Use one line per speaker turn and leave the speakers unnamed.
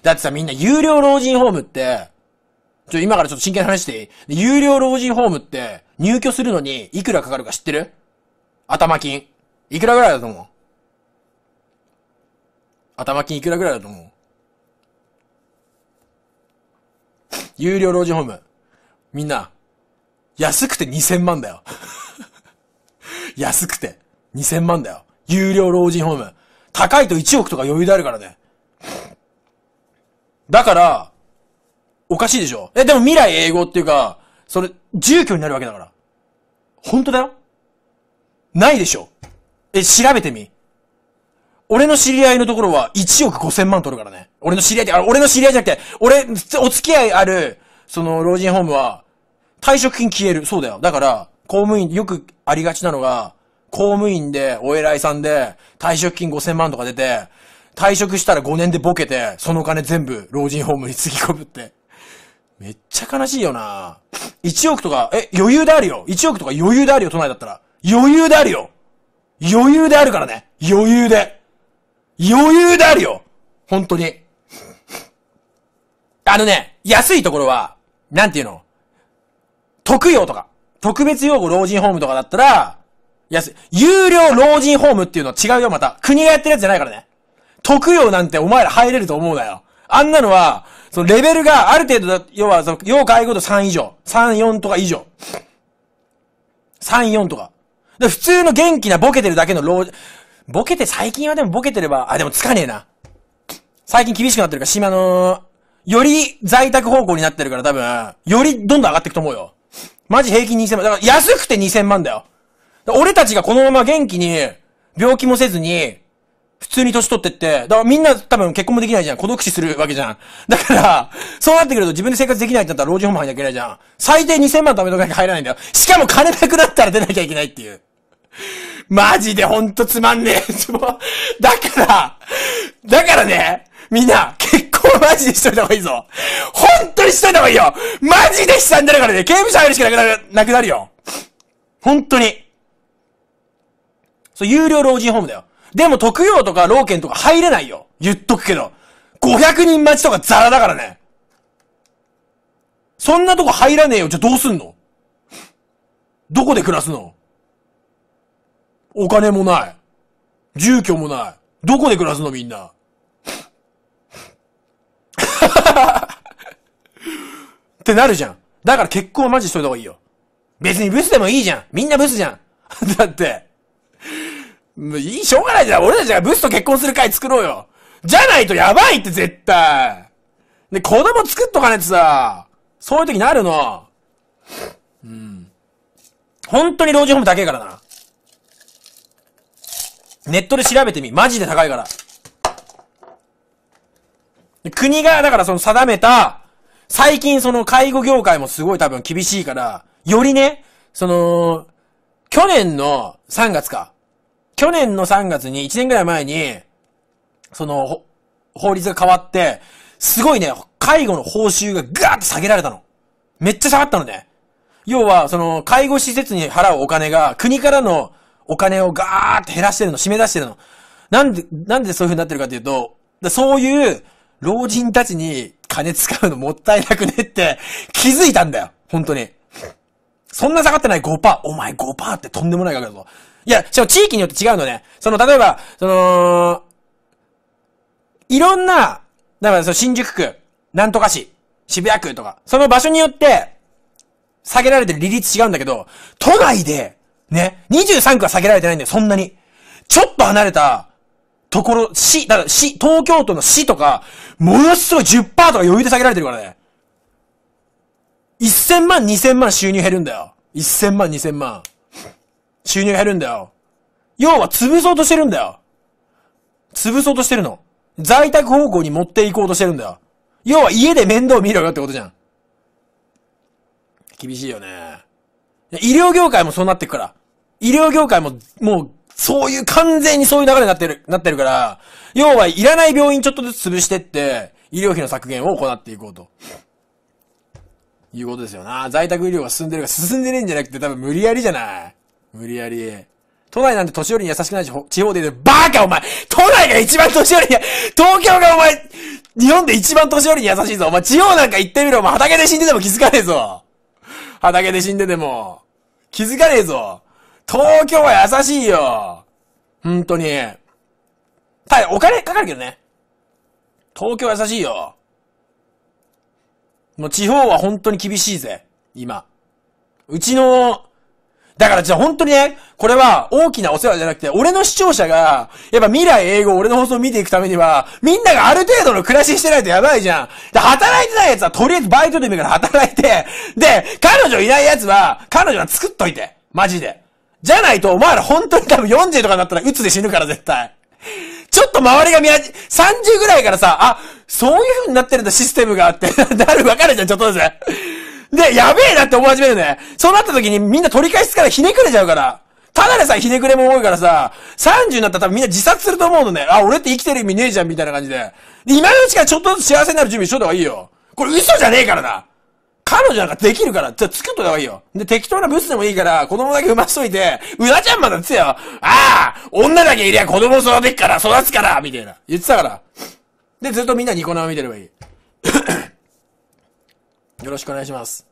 だってさ、みんな有料老人ホームって、ちょ、今からちょっと真剣な話していい有料老人ホームって、入居するのにいくらかかるか知ってる頭金。いくらぐらいだと思う頭金いくらぐらいだと思う有料老人ホーム。みんな、安くて2000万だよ。安くて2000万だよ。有料老人ホーム。高いと1億とか余裕であるからね。だから、おかしいでしょえ、でも未来英語っていうか、それ、住居になるわけだから。本当だよないでしょえ、調べてみ。俺の知り合いのところは1億5千万取るからね。俺の知り合いって、あ、俺の知り合いじゃなくて、俺、お付き合いある、その、老人ホームは、退職金消える。そうだよ。だから、公務員、よくありがちなのが、公務員で、お偉いさんで、退職金5000万とか出て、退職したら5年でボケて、その金全部老人ホームにつぎ込むって。めっちゃ悲しいよな1億とか、え、余裕であるよ。1億とか余裕であるよ、都内だったら。余裕であるよ。余裕であるからね。余裕で。余裕であるよ。本当に。あのね、安いところは、なんていうの特用とか、特別養護老人ホームとかだったら、安い。有料老人ホームっていうのは違うよ、また。国がやってるやつじゃないからね。特養なんてお前ら入れると思うなよ。あんなのは、そのレベルがある程度だ、要はその、要介護度3以上。3、4とか以上。3、4とか。で、普通の元気なボケてるだけの老、ボケて、最近はでもボケてれば、あ、でもつかねえな。最近厳しくなってるから、島の、より在宅方向になってるから多分、よりどんどん上がっていくと思うよ。マジ平均2000万。だから安くて2000万だよ。俺たちがこのまま元気に、病気もせずに、普通に年取ってって、だからみんな多分結婚もできないじゃん。孤独死するわけじゃん。だから、そうなってくると自分で生活できないってなったら老人ホーム入んなきゃいけないじゃん。最低2000万貯めとかな入らないんだよ。しかも金なくなったら出なきゃいけないっていう。マジでほんとつまんねえ。だから、だからね、みんな、結婚マジでしといた方がいいぞ。ほんとにしといた方がいいよマジで悲惨だるからね、刑務所入るしかなくなる、なくなるよ。ほんとに。そう、有料老人ホームだよ。でも特養とか老犬とか入れないよ。言っとくけど。500人待ちとかザラだからね。そんなとこ入らねえよ。じゃどうすんのどこで暮らすのお金もない。住居もない。どこで暮らすのみんな。ってなるじゃん。だから結婚はマジしといた方がいいよ。別にブスでもいいじゃん。みんなブスじゃん。だって。もういい、しょうがないじゃん。俺たちがブスと結婚する会作ろうよ。じゃないとやばいって絶対。で、子供作っとかねってさ、そういう時なるの。うん。本当に老人ホーム高いからな。ネットで調べてみ。マジで高いから。国が、だからその定めた、最近その介護業界もすごい多分厳しいから、よりね、その、去年の3月か。去年の3月に、1年ぐらい前に、その、法律が変わって、すごいね、介護の報酬がガーッと下げられたの。めっちゃ下がったのね。要は、その、介護施設に払うお金が、国からのお金をガーッと減らしてるの、締め出してるの。なんで、なんでそういう風になってるかっていうと、そういう、老人たちに金使うのもったいなくねって気づいたんだよ。本当に。そんな下がってない5%。お前5%ってとんでもない額だぞ。いや、しかも地域によって違うのね。その、例えば、その、いろんな、だからその新宿区、なんとか市、渋谷区とか、その場所によって、下げられてる利率違うんだけど、都内で、ね、23区は下げられてないんだよ、そんなに。ちょっと離れた、ところ、市、だから市、東京都の市とか、ものすごい10%とか余裕で下げられてるからね。1000万、2000万収入減るんだよ。1000万、2000万。収入減るんだよ。要は潰そうとしてるんだよ。潰そうとしてるの。在宅方向に持っていこうとしてるんだよ。要は家で面倒見ろよってことじゃん。厳しいよね。医療業界もそうなってくから。医療業界も、もう、そういう、完全にそういう流れになってる、なってるから、要はいらない病院ちょっとずつ潰してって、医療費の削減を行っていこうと。いうことですよな。在宅医療が進んでるが、進んでねえんじゃなくて多分無理やりじゃない。無理やり。都内なんて年寄りに優しくないし、地方で言うバーカお前都内が一番年寄りに、東京がお前、日本で一番年寄りに優しいぞ。お前地方なんか行ってみろ。お前畑で死んでても気づかねえぞ。畑で死んでても。気づかねえぞ。東京は優しいよ。本当に。ただ、お金かかるけどね。東京は優しいよ。もう地方は本当に厳しいぜ。今。うちの、だからじゃあ本当にね、これは大きなお世話じゃなくて、俺の視聴者が、やっぱ未来英語俺の放送を見ていくためには、みんながある程度の暮らししてないとやばいじゃん。で、働いてない奴はとりあえずバイトでもいいから働いて、で、彼女いない奴は、彼女は作っといて。マジで。じゃないと、お前ら本当に多分40とかになったら鬱で死ぬから絶対。ちょっと周りが見や、30ぐらいからさ、あ、そういう風になってるんだ、システムがあって。なる、わかるじゃん、ちょっとずつ。で、やべえなって思い始めるね。そうなった時にみんな取り返すからひねくれちゃうから。ただでさ、ひねくれも多いからさ、30になったら多分みんな自殺すると思うのね。あ、俺って生きてる意味ねえじゃん、みたいな感じで。今のうちからちょっとずつ幸せになる準備しといた方がいいよ。これ嘘じゃねえからな。彼女なんかできるから、じゃ作っといた方がいいよ。で、適当なブスでもいいから、子供だけ産ましといて、うなちゃんまだってよ。ああ女だけいりゃ子供育てっから、育つからみたいな。言ってたから。で、ずっとみんなニコ生見てればいい。よろしくお願いします。